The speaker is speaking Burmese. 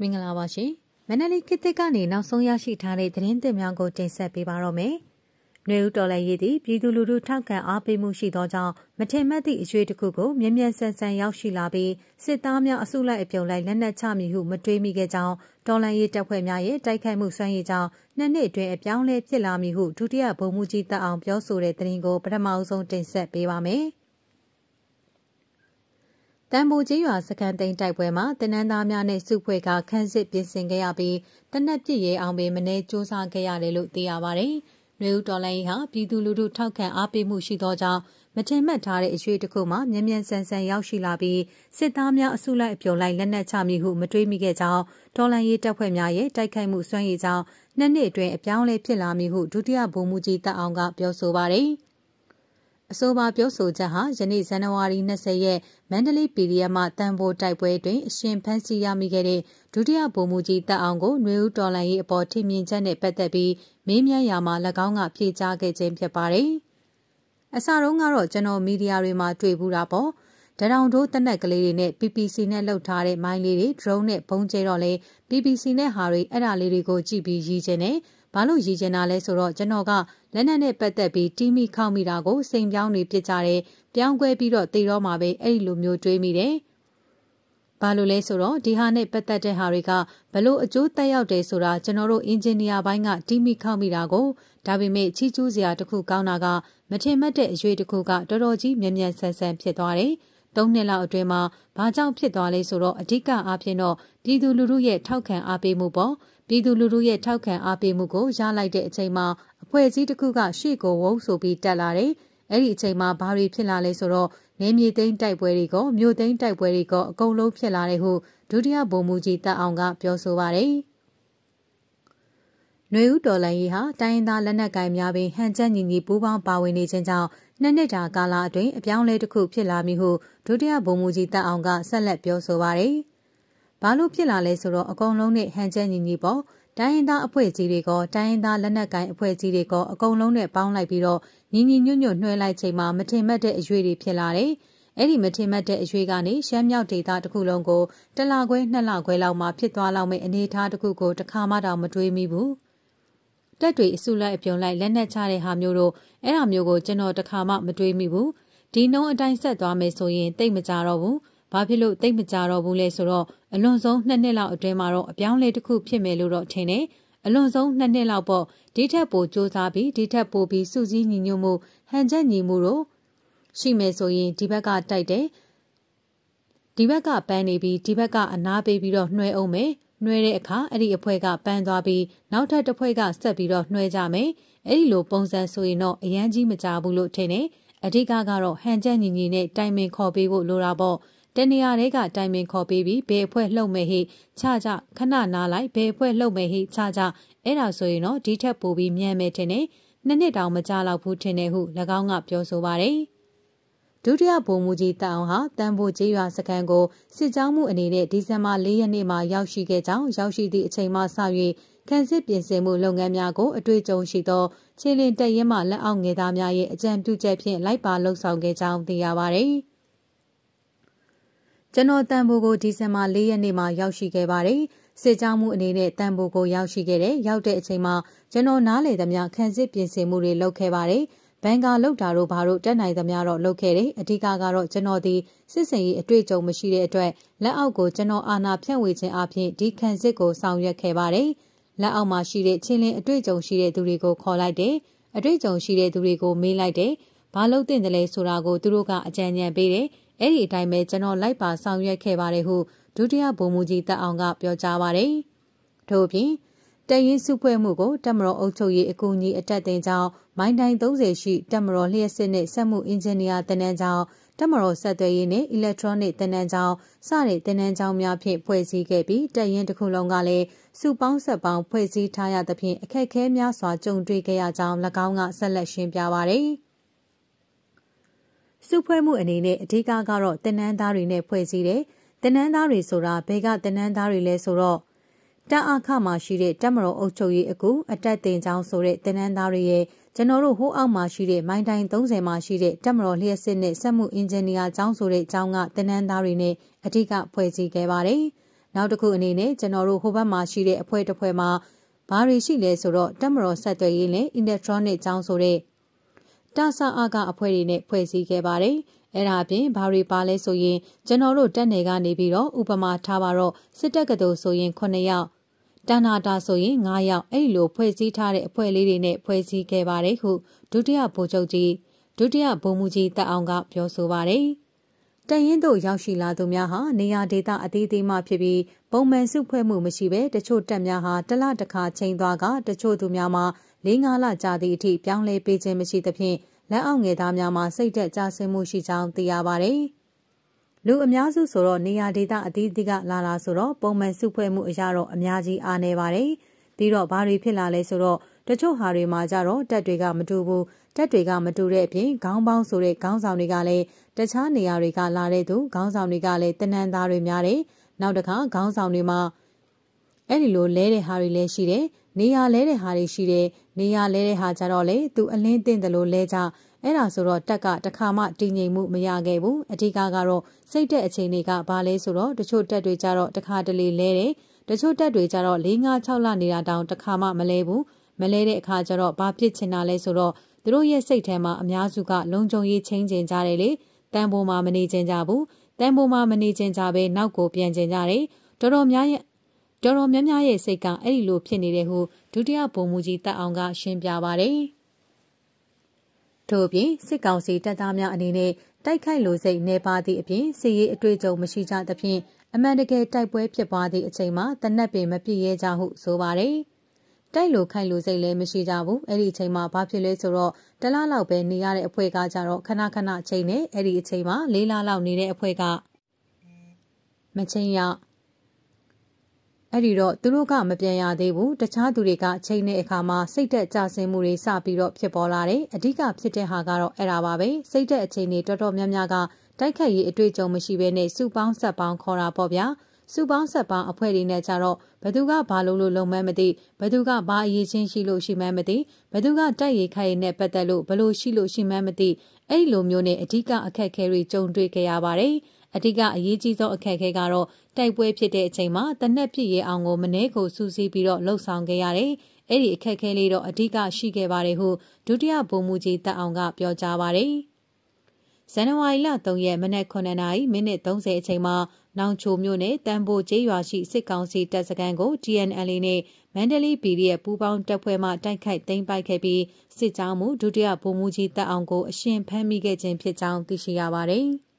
မင်္ဂလာပါရှင်မန္တလေးခေတ်သစ်ကနေနောက်ဆုံးရရှိထားတဲ့သတင်းသစ်များကိုတင်ဆက်ပေးပါတော့မယ်။နှွေဦးတော်လည်းရည်သည့်ပြည်သူလူထုထောက်ခံအားပေးမှုရှိသောကြောင့်မထင်မှတ်သည့်အရွေးတစ်ခုကိုမြ мян ဆန်ဆန်ရောက်ရှိလာပြီးစစ်သားများအစုလိုက်အပြုံလိုက်လက်နက်ချမိဟုမတွေးမိခဲ့ကြောင်းတော်လည်းရည်တပ်ဖွဲ့များရဲ့တိုက်ခိုက်မှုဆွမ်းရည်ကြောင့်နှစ်နှစ်အတွင်းအပြောင်းလဲဖြစ်လာမည်ဟုဒုတိယဗိုလ်မှူးကြီးတက်အောင်ပြောဆိုတဲ့သတင်းကိုပထမအဆုံးတင်ဆက်ပေးပါမယ်။တန်ဖိုကြီးရွာစကန်တိန်တိုက်ပွဲမှာတနန်းသားများနဲ့စုဖွဲ့ကခန်းစစ်ပြင်ဆင်ခဲ့ရပြီးတနက်ပြည့်ရဲအောင်ပင်မနေ့စ조사ခဲ့ရတယ်လို့သိရပါတယ်။မျိုးဦးတော်လိုင်းဟာပြည်သူလူထုထောက်ခံအားပေးမှုရှိသောကြောင့်မတင်မှတ်ထားတဲ့အရွေတစ်ခုမှမြ мян ဆန်ဆန်ရောက်ရှိလာပြီးစစ်သားများအစုလိုက်အပြုံလိုက်လက်နက်ချမိဟုမတွေးမိခဲ့ကြောင်းဒေါ်လန်ရေးတပ်ဖွဲ့များရဲ့တိုက်ခိုက်မှုစွမ်းရည်ကြောင့်နှစ်နှစ်အတွင်းအပြောင်းလဲဖြစ်လာမည်ဟုဒုတိယဗိုလ်မှူးကြီးတပ်အောင်ကပြောဆိုပါတယ်။အဆိုပါပြောဆိုချက်ဟာယနေ့ဇန်နဝါရီ20ရက်မန္တလေး PDF မှတန်ဖိုးတိုက်ပွဲတွင်အရှင်ဖမ်းဆီးရမိခဲ့တဲ့ဒုတိယဗိုလ်မှူးကြီးတပ်အောင်ကိုနှွေဦးတော်လိုင်း၏အပေါ်ထင်မြင်ချက်နှင့်ပတ်သက်ပြီးမေးမြန်းရာမှာ၎င်းကဖြေကြားခဲ့ခြင်းဖြစ်ပါတယ်။အစတုန်းကတော့ကျွန်တော်မီဒီယာတွေမှာတွေ့ဘူးတာပေါ့။တရောင်တို့တနက်ကလေးတွေနဲ့ PPC နဲ့လှုပ်ထားတဲ့မိုင်းလေးတွေ drone နဲ့ပုံကျဲတော့လေ PPC နဲ့ဟာတွေအဲ့ဒါလေးတွေကိုကြည့်ပြီးရည်ကျင်တယ်။ဘာလို့ရည်ကျင်တာလဲဆိုတော့ကျွန်တော်ကလက်နက်နဲ့ပတ်သက်ပြီးတီးမိခောက်မိတာကိုစိန်ပြောင်းတွေဖြစ်ကြတယ်။ပြောင်းကွဲပြီးတော့တေတော့မှာပဲအဲ့ဒီလိုမျိုးတွေးမိတယ်။ဘာလို့လဲဆိုတော့ဒီဟာနဲ့ပတ်သက်တဲ့ဟာတွေကဘလို့အကျိုးတက်ရောက်တယ်ဆိုတာကျွန်တော်တို့အင်ဂျင်နီယာဘိုင်းကတီးမိခောက်မိတာကိုဒါပေမဲ့ချီးကျူးစရာတစ်ခုကောင်းတာကမထင်မှတ်တဲ့အရွေတစ်ခုကတော်တော်ကြီးမြန်မြန်ဆန်ဆန်ဖြစ်သွားတယ်။သုံးနှစ်လောက်အတွင်းမှာဘာကြောင့်ဖြစ်သွားလဲဆိုတော့အဓိကအားဖြင့်တော့ပြည်သူလူထုရဲ့ထောက်ခံအားပေးမှုပေါ့ပြည်သူလူထုရဲ့ထောက်ခံအားပေးမှုကိုရလိုက်တဲ့အချိန်မှာအဖွဲ့အစည်းတစ်ခုကရှေ့ကိုဝုန်းဆိုပြီးတက်လာတယ်။အဲ့ဒီအချိန်မှာဘာတွေဖြစ်လာလဲဆိုတော့နေမြေသိမ်းတိုက်ပွဲတွေကမြို့သိမ်းတိုက်ပွဲတွေကအကုန်လုံးဖြစ်လာတယ်ဟုဒုတိယဗိုလ်မှူးကြီးတက်အောင်ကပြောဆိုပါတယ်။နွေဦးတော်လှန်ရေးဟာတိုင်းရင်းသားလက်နက်ကိုင်များပင်ဟန်ချက်ညီညီပူးပေါင်းပါဝင်နေခြင်းကြောင့်နှစ်နှစ်တာကာလအတွင်းအပြောင်းလဲတစ်ခုဖြစ်လာမည်ဟုဒုတိယဗိုလ်မှူးကြီးတက်အောင်ကဆက်လက်ပြောဆိုပါတယ်။ဘာလို့ဖြစ်လာလဲဆိုတော့အကုန်လုံးနဲ့ဟန်ချက်ညီညီပေါ့တိုင်းရင်းသားအဖွဲ့ကြီးတွေကတိုင်းရင်းသားလက်နက်ကိုင်အဖွဲ့ကြီးတွေကအကုန်လုံးနဲ့ပေါင်းလိုက်ပြီးတော့ညီညီညွတ်ညွတ်နှွှဲလိုက်ချိန်မှာမထင်မှတ်တဲ့အရွေတွေဖြစ်လာတယ်။အဲ့ဒီမထင်မှတ်တဲ့အရွေကနေရှမ်းမြောက်ဒေသတစ်ခုလုံးကိုတလခွဲနှစ်လခွဲလောက်မှဖြစ်သွားလောက်မယ့်အနေအထားတစ်ခုကိုတစ်ခါမှတော့မတွေးမိဘူး။တက်တွေအစုလိုက်အပြုံလိုက်လက်နက်ချတဲ့ဟာမျိုးတို့အဲ့ဒါမျိုးကိုကျွန်တော်တခါမှ မတွေးမိဘူးဒီနှုံးအတိုင်းဆက်သွားမယ်ဆိုရင်တိတ်မကြတော့ဘူးဘာဖြစ်လို့တိတ်မကြတော့ဘူးလဲဆိုတော့အလွန်ဆုံးနှစ်နှစ်လောက်အတွင်းမှာတော့အပြောင်းလဲတစ်ခုဖြစ်မယ်လို့တော့ထင်တယ်အလွန်ဆုံးနှစ်နှစ်လောက်ပေါ့ဒီထက်ပိုစူးစမ်းပြီးဒီထက်ပိုပြီးစုစည်းညီညွတ်မှုဟန်ချက်ညီမှုတို့ရှိမယ်ဆိုရင်ဒီဘက်ကတိုက်တယ်ဒီဘက်ကပန်းနေပြီးဒီဘက်ကအနာပေးပြီးတော့နှွှဲအောင်မယ်နှွှဲတဲ့အခါအဲ့ဒီအဖွဲကပန်းသွားပြီးနောက်ထပ်တစ်ဖွဲကဆက်ပြီးတော့နှွှဲကြမယ်အဲ့ဒီလိုပုံစံဆိုရင်တော့အရန်ကြီးမကြဘူးလို့ထင်တယ်အဓိကကတော့ဟန်ချက်ညီညီနဲ့တိုင်ပင်ခေါ်ပေးဖို့လိုတာပေါ့တနေရာတွေကတိုင်ပင်ခေါ်ပေးပြီးဘယ်အဖွဲ့လှုပ်မယ်ဟိခြားကြခဏနားလိုက်ဘယ်အဖွဲ့လှုပ်မယ်ဟိခြားကြအဲ့ဒါဆိုရင်တော့ဒီထက်ပိုပြီးမြန်မယ်ထင်တယ်နှစ်နှစ်တောင်မကြာတော့ဘူးထင်တယ်ဟု၎င်းကပြောဆိုပါတယ်။ဒုတိယဗိုလ်မှူးကြီးတအောင်ဟာတန်ဖိုကျေးရွာစခန်းကိုစစ်ကြောင်းမှုအနေနဲ့ဒီဇင်ဘာ၄ရက်နေ့မှာရောက်ရှိခဲ့ကြောင်းရောက်ရှိသည့်အချိန်မှစ၍ခန်းစစ်ပြင်ဆင်မှုလုပ်ငန်းများကိုအတွေ့အကြုံရှိသောခြေလင်တက်ရင်မှလက်အောက်ငယ်သားများ၏အကြံပြုချက်ဖြင့်လိုက်ပါလှုပ်ဆောင်ခဲ့ကြောင်းသိရပါသည်။ကျွန်တော်တန်ဖိုးကိုဒီဇင်ဘာ၄ရက်နေ့မှာရောက်ရှိခဲ့ပါတယ်။စစ်ကြောင်းမှုအနေနဲ့တန်ဖိုးကို ရောက်ရှိခဲ့တဲ့ရောက်တဲ့အချိန်မှာကျွန်တော်နားလေသမျှခံစစ်ပြင်ဆင်မှုတွေလုပ်ခဲ့ပါတယ်ဘန်ကာလောက်တာတို့ဘာတို့တက်နိုင်သမျှတော့လုပ်ခဲ့တယ်အဓိကကတော့ကျွန်တော်ဒီစစ်စင်ရေးအတွေ့အကြုံမရှိတဲ့အတွက်လက်အောက်ကိုကျွန်တော်အာဏာဖြန့်ဝေခြင်းအပြင်ဒီခံစစ်ကိုဆောင်ရွက်ခဲ့ပါတယ်လက်အောက်မှာရှိတဲ့ချင်းလင်းအတွေ့အကြုံ ရှိတဲ့သူတွေကိုခေါ်လိုက်တယ်အတွေ့အကြုံရှိတဲ့သူတွေကိုမေးလိုက်တယ်ဘာလို့တင်တယ်လဲဆိုတာကို သူတို့ကအကြံဉာဏ်ပေးတယ်အဲ့ဒီအတိုင်းပဲကျွန်တော်လိုက်ပါဆောင်ရွက်ခဲ့ပါတယ်ဟုဒုတိယဗိုလ်မှူးကြီးတက်အောင်ကပြောကြားပါတယ်ထို့အပြင်တရင်စုဖွဲ့မှုကိုတက်မတော်အုပ်ချုပ်ရေးအကူအညီအတက်တင်ကြောင်းမိုင်းတိုင်း30ရှိတက်မတော်လျှက်စစ်နှင့်စက်မှုအင်ဂျင်နီယာတနန်းကြောင်းတက်မတော်ဆက်သွယ်ရေးနှင့်အီလက်ထရောနစ်တနန်းကြောင်းစတဲ့တနန်းကြောင်းများဖြင့်ဖွဲ့စည်းခဲ့ပြီးတရင်တစ်ခုလုံးကလည်းစုပေါင်းဆက်ပေါင်းဖွဲ့စည်းထားရသဖြင့်အခက်အခဲများစွာကြုံတွေ့ခဲ့ရကြောင်း၎င်းကဆက်လက်ရှင်းပြပါသည်စုဖွဲ့မှုအနေနဲ့အဓိကကတော့တနန်းသားတွေနဲ့ဖွဲ့စည်းတယ်တနန်းသားတွေဆိုတာဘယ်ကတနန်းသားတွေလဲဆိုတော့တန်အခမှာရှိတဲ့တက်မတော်အုပ်ချုပ်ရေးအကူအတက်တင်ကြောင်းဆိုတဲ့တင်နန်းသားတွေရဲ့ကျွန်တော်တို့ဟိုးအောက်မှာရှိတဲ့မိုင်းတိုင်း30မှာရှိတဲ့တက်မတော်လျှက်စစ်နဲ့စက်မှုအင်ဂျင်နီယာကျောင်းဆိုတဲ့ကျောင်းကတင်နန်းသားတွေနဲ့အထက်ကဖွဲ့စည်းခဲ့ပါတယ်။နောက်တစ်ခုအနေနဲ့ကျွန်တော်တို့ဟိုဘက်မှာရှိတဲ့အဖွဲ့တစ်ဖွဲ့မှာဘာတွေရှိလဲဆိုတော့တက်မတော်ဆက်သွယ်ရေးနဲ့ electronic ကျောင်းဆိုတဲ့တာဆာအားကအဖွဲ့တွေနဲ့ဖွဲ့စည်းခဲ့ပါတယ်။အဲ့ဒါအပြင်ဘာတွေပါလဲဆိုရင်ကျွန်တော်တို့တက်နယ်ကနေပြီးတော့ဥပမာထားပါတော့စစ်တပ်ကတူဆိုရင်9ယောက်တနာတာဆိုရင်9ရောက်အဲ့လိုဖွဲ့စည်းထားတဲ့အဖွဲ့လေးတွေနဲ့ဖွဲ့စည်းခဲ့ပါတယ်ဟုဒုတိယဗိုလ်ချုပ်ကြီးဒုတိယဗိုလ်မှူးကြီးတက်အောင်ကပြောဆိုပါတယ်။တရင်တို့ရောက်ရှိလာသူများဟာနေရာဒေသအသေးသေးမှဖြစ်ပြီးပုံမှန်စုဖွဲ့မှုမရှိဘဲတချို့တက်များဟာတစ်လတစ်ခါချိန်သွားကတချို့သူများမှာ၄၅လကြာသည့်အထိပြောင်းလဲပေးခြင်းမရှိသဖြင့်လက်အောက်ငယ်သားများမှာစိတ်သက်ကြဆင်းမှုရှိကြောင်းသိရပါတယ်။လူအများစုဆိုတော့နေရာဒေသအသီးသီးကလာတာဆိုတော့ပုံမှန်စုဖွဲ့မှုအရာတော့အများကြီးအားနေပါတယ်။ပြီးတော့ဘာတွေဖြစ်လာလဲဆိုတော့တချို့ဟာတွေမှာကြတော့တက်တွေကမတူဘူးတက်တွေကမတူတဲ့အပြင်ခေါင်းပေါင်းဆိုတဲ့ခေါင်းဆောင်တွေကလည်းတခြားနေရာတွေကလာတဲ့သူခေါင်းဆောင်တွေကလည်းတနန်သားတွေများတယ်။နောက်တစ်ခါခေါင်းဆောင်တွေမှာအဲ့ဒီလိုလဲတဲ့ဟာတွေလည်းရှိတယ်။နေရာလဲတဲ့ဟာတွေရှိတယ်။နေရာလဲတဲ့ဟာကြတော့လေသူအလင်းတင့်တယ်လို့လဲကြအဲ့ဒါဆိုတော့တက်ကတခါမှတည်ငြိမ်မှုမရခဲ့ဘူးအဓိကကတော့စိတ်တဲ့အခြေအနေကဘာလဲဆိုတော့တချို့တက်တွေကြတော့တခါတလေလဲတယ်တချို့တက်တွေကြတော့၄၅6လနေတာတောင်တခါမှမလဲဘူးမလဲတဲ့အခါကျတော့ဘာဖြစ်ချင်တာလဲဆိုတော့သူတို့ရဲ့စိတ်ထဲမှာအများစုကလုံခြုံရေးချင်းကျင်ကြတယ်လေတန်ဖိုးမှာမနေကျင်ကြဘူးတန်ဖိုးမှာမနေကျင်ကြပဲနောက်ကိုပြန်ကျင်ကြတယ်တော်တော်များရဲ့တော်တော်များများရဲ့စိတ်ကအဲ့ဒီလိုဖြစ်နေတယ်ဟုဒုတိယဘုံမူကြီးတက်အောင်ကရှင်းပြပါတယ်။ထို့အပြင်စစ်ကောင်စီတပ်သားများအနေနဲ့တိုက်ခိုက်လိုစိတ်နေပါသည့်အပြင်စစ်ရေးအတွေ့အကြုံမရှိကြသဖြင့်အမှန်တကယ်တိုက်ပွဲဖြစ်ပွားသည့်အချိန်မှာတနက်ပင်မပြည့်ရဲကြဟုဆိုပါတယ်။တိုက်လိုခိုက်လိုစိတ်လည်းမရှိကြဘူး။အဲ့ဒီအချိန်မှာဘာဖြစ်လဲဆိုတော့တလားလောက်ပဲနေရတဲ့အဖွဲ့ကကြတော့ခဏခဏချိန်နဲ့အဲ့ဒီအချိန်မှာလေးလားလောက်နေတဲ့အဖွဲ့ကမချင်းရောက်အဲ့ဒီတော့သူတို့ကမပြန်ရသေးဘူးတခြားသူတွေကချိန်တဲ့အခါမှာစိတ်သက်ကြဆင်းမှုတွေစပြီးတော့ဖြစ်ပေါ်လာတယ်အဓိကဖြစ်တဲ့ဟာကတော့အဲ့ဒါပါပဲစိတ်သက်အချိန်တွေတော်တော်များများကတိုက်ခတ်ရေးအတွေ့အကြုံမရှိဘဲနဲ့စုပေါင်းဆက်ပေါင်းခေါ်တာပေါ့ဗျာစုပေါင်းဆက်ပေါင်းအဖွဲ့တွေနဲ့ကြတော့ဘသူကဘာလုပ်လို့လုံမမသိဘသူကဘာအရေးချင်းရှိလို့ရှိမှန်းမသိဘသူကတိုက်ရိုက်ခိုက်ရနဲ့ပတ်သက်လို့ဘလို့ရှိလို့ရှိမှန်းမသိအဲ့လိုမျိုးနဲ့အဓိကအခက်အခဲတွေကြုံတွေ့ကြရပါတယ်။အဓိကအရေးကြီးဆုံးအခက်အခဲကတော့တိုက်ပွဲဖြစ်တဲ့အချိန်မှာတနက်ပြည့်ရဲအောင်ကိုမနှဲကိုစူးစီးပြီးတော့လှုပ်ဆောင်ခဲ့ရတယ်။အဲ့ဒီအခက်အခဲလေးတော့အဓိကရှိခဲ့ပါတယ်ဟုဒုတိယဗိုလ်မှူးကြီးတက်အောင်ကပြောကြားပါတယ်။ဇန်နဝါရီလ3ရက်မနက်9:00နာရီမိနစ်30အချိန်မှာနောင်ချိုမြို့နယ်တန်ဖိုကျေးရွာရှိစစ်ကောင်စီတပ်စခန်းကို TNL နဲ့မန္တလေးပြည်ရဲ့ပူးပေါင်းတပ်ဖွဲ့မှတိုက်ခိုက်သိမ်းပိုက်ခဲ့ပြီးစစ်ကြောင်းမှုဒုတိယဗိုလ်မှူးကြီးတက်အောင်ကိုအရှင်ဖမ်းမိခဲ့ခြင်းဖြစ်ကြောင်းသိရှိရပါတယ်။